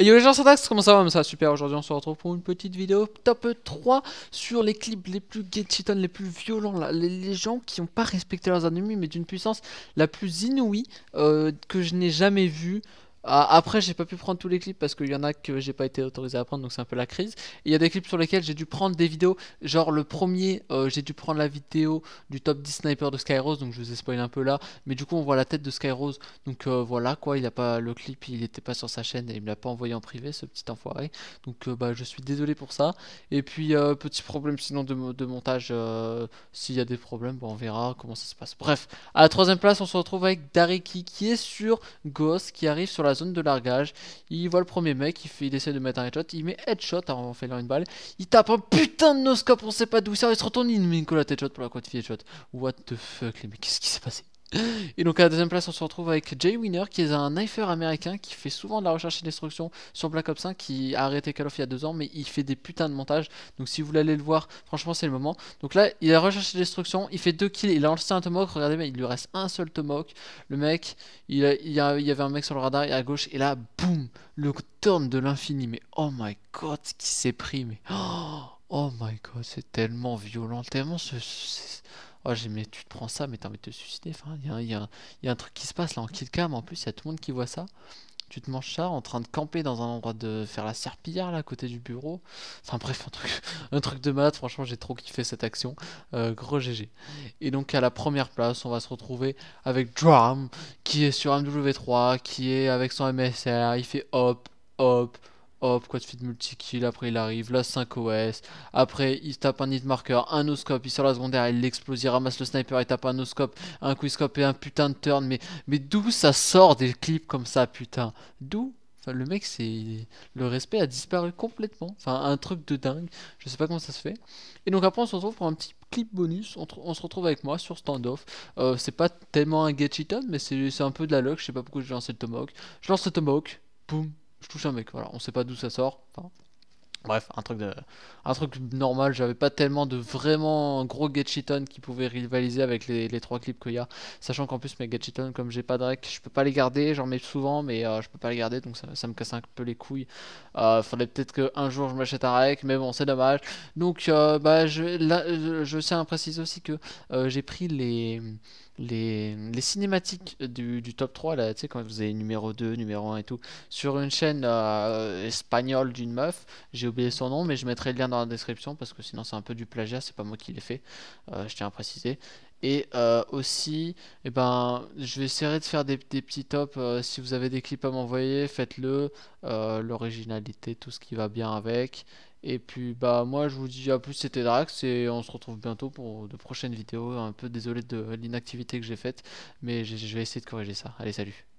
Et yo les gens, c'est comment ça va Ça super, aujourd'hui on se retrouve pour une petite vidéo top 3 sur les clips les plus getchiton, les plus violents, Les, gens qui n'ont pas respecté leurs ennemis mais d'une puissance la plus inouïe euh, que je n'ai jamais vue. Ah, après, j'ai pas pu prendre tous les clips parce qu'il y en a que j'ai pas été autorisé à prendre, donc c'est un peu la crise. Il y a des clips sur lesquels j'ai dû prendre des vidéos. Genre le premier, euh, j'ai dû prendre la vidéo du top 10 sniper de Skyrose, donc je vous ai spoil un peu là. Mais du coup, on voit la tête de Skyrose, donc euh, voilà quoi. Il a pas le clip, il était pas sur sa chaîne et il me l'a pas envoyé en privé, ce petit enfoiré. Donc euh, bah, je suis désolé pour ça. Et puis petit problème sinon de, de montage, s'il y a des problèmes, bah, on verra comment ça se passe. Bref, à la troisième place, on se retrouve avec Dariki qui est sur Ghost qui arrive sur la de largage. Il voit le premier mec, il, fait, il essaie de mettre un headshot. Il met headshot avant de faire une balle. Il tape un putain de noscope, on sait pas d'où ça. Il se retourne, il met une collate headshot pour la quadfille headshot. What the fuck, les mecs, qu'est-ce qui s'est passé Et donc à la deuxième place, on se retrouve avec Jay Winner, qui est un knifer américain qui fait souvent de la recherche et destruction sur Black Ops 5, qui a arrêté Call of il y a deux ans, mais il fait des putains de montages. Donc si vous voulez aller le voir, franchement, c'est le moment. Donc là, il a recherché destruction, il fait deux kills, il a enlevé un tomok, Regardez, mais il lui reste un seul tomok. Le mec, il, il, y avait un mec sur le radar et à gauche, et là, boum, le turn de l'infini. Mais oh my god, ce qui s'est pris, mais oh my god, c'est tellement violent, tellement ce Oh, j'ai, mais tu te prends ça, mais t'as envie de te suicider. Enfin, il y, a, un truc qui se passe là en killcam. En plus, il y a tout le monde qui voit ça. Tu te manges ça en train de camper dans un endroit de faire la serpillière là à côté du bureau. Enfin, bref, un truc, un truc de malade. Franchement, j'ai trop kiffé cette action. Euh, gros GG. Et donc, à la première place, on va se retrouver avec Drum qui est sur MW3, qui est avec son MSR. Il fait hop, hop, hop, fit multi-kill, après il arrive, la 5 OS, après il tape un hit marker un no-scope, il sort la secondaire, il l'explose, il ramasse le sniper, il tape un no-scope, un quick-scope et un putain de turn, mais, mais d'où ça sort des clips comme ça, putain D'où le mec, c'est le respect a disparu complètement. Enfin, un truc de dingue. Je sais pas comment ça se fait. Et donc après, on se retrouve pour un petit clip bonus. On, se retrouve avec moi sur stand off euh, c'est pas tellement un get mais c'est un peu de la luck. Je sais pas pourquoi j'ai lancé le Tomahawk. Je lance le Tomahawk. Boum, je touche un mec. Voilà, on sait pas d'où ça sort. Enfin, Bref, un truc, de, un truc normal, j'avais pas tellement de vraiment gros Getchiton qui pouvaient rivaliser avec les, trois clips qu'il y a. Sachant qu'en plus mes Getchiton, comme j'ai pas de rec, je peux pas les garder, j'en mets souvent, mais euh, je peux pas les garder, donc ça, me casse un peu les couilles. Euh, faudrait peut-être qu'un jour je m'achète un rec, mais bon, c'est dommage. Donc, euh, bah, je, sais je, tiens à préciser aussi que euh, j'ai pris les... Les, cinématiques du, top 3, là, tu sais, quand vous avez numéro 2, numéro 1 et tout, sur une chaîne espagnole d'une meuf, j'ai oublié son nom, mais je mettrai le lien dans la description parce que sinon c'est un peu du plagiat, c'est pas moi qui l'ai fait, euh, je tiens à préciser. Et euh, aussi, eh ben, je vais essayer de faire des, petits tops. Euh, si vous avez des clips à m'envoyer, faites-le. L'originalité, tout ce qui va bien avec. Et puis bah moi je vous dis à plus c'était Drax et on se retrouve bientôt pour de prochaines vidéos. Un peu désolé de l'inactivité que j'ai faite, mais je vais essayer de corriger ça. Allez salut